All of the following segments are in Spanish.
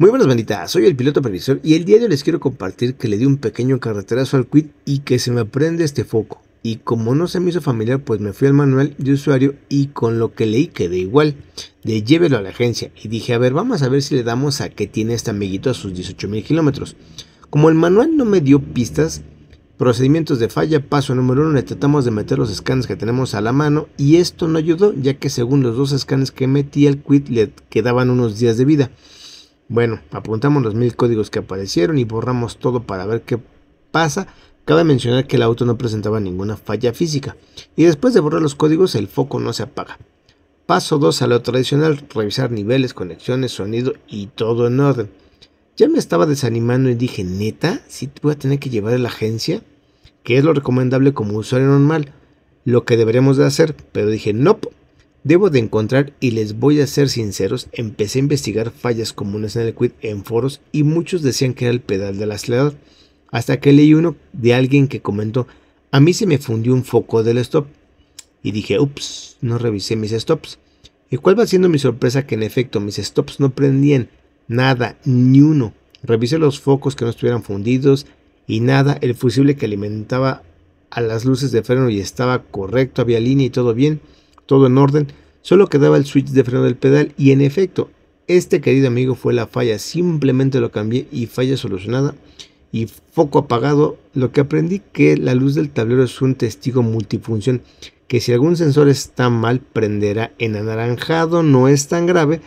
Muy buenas banditas, soy el piloto previsor y el día de hoy les quiero compartir que le di un pequeño carreterazo al quid y que se me prende este foco. Y como no se me hizo familiar, pues me fui al manual de usuario y con lo que leí quedé igual, le llévelo a la agencia. Y dije, a ver, vamos a ver si le damos a que tiene este amiguito a sus 18.000 kilómetros. Como el manual no me dio pistas, procedimientos de falla, paso número uno, le tratamos de meter los scans que tenemos a la mano y esto no ayudó, ya que según los dos scans que metí al quit le quedaban unos días de vida. Bueno, apuntamos los mil códigos que aparecieron y borramos todo para ver qué pasa. Cabe mencionar que el auto no presentaba ninguna falla física y después de borrar los códigos el foco no se apaga. Paso 2 a lo tradicional, revisar niveles, conexiones, sonido y todo en orden. Ya me estaba desanimando y dije, neta, si te voy a tener que llevar a la agencia, que es lo recomendable como usuario normal, lo que deberíamos de hacer, pero dije, no, nope, Debo de encontrar, y les voy a ser sinceros, empecé a investigar fallas comunes en el quit en foros y muchos decían que era el pedal del acelerador, hasta que leí uno de alguien que comentó, a mí se me fundió un foco del stop, y dije, ups, no revisé mis stops. ¿Y cuál va siendo mi sorpresa que en efecto mis stops no prendían nada, ni uno. Revisé los focos que no estuvieran fundidos y nada, el fusible que alimentaba a las luces de freno y estaba correcto, había línea y todo bien todo en orden, solo quedaba el switch de freno del pedal y en efecto, este querido amigo fue la falla, simplemente lo cambié y falla solucionada y foco apagado, lo que aprendí que la luz del tablero es un testigo multifunción, que si algún sensor está mal prenderá en anaranjado, no es tan grave,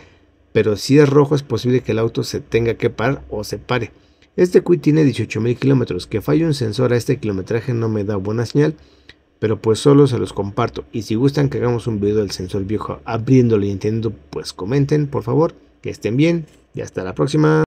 pero si es rojo es posible que el auto se tenga que parar o se pare. Este cui tiene 18.000 kilómetros, que falle un sensor a este kilometraje no me da buena señal, pero pues solo se los comparto. Y si gustan que hagamos un video del sensor viejo abriéndolo y entendiendo, pues comenten, por favor. Que estén bien y hasta la próxima.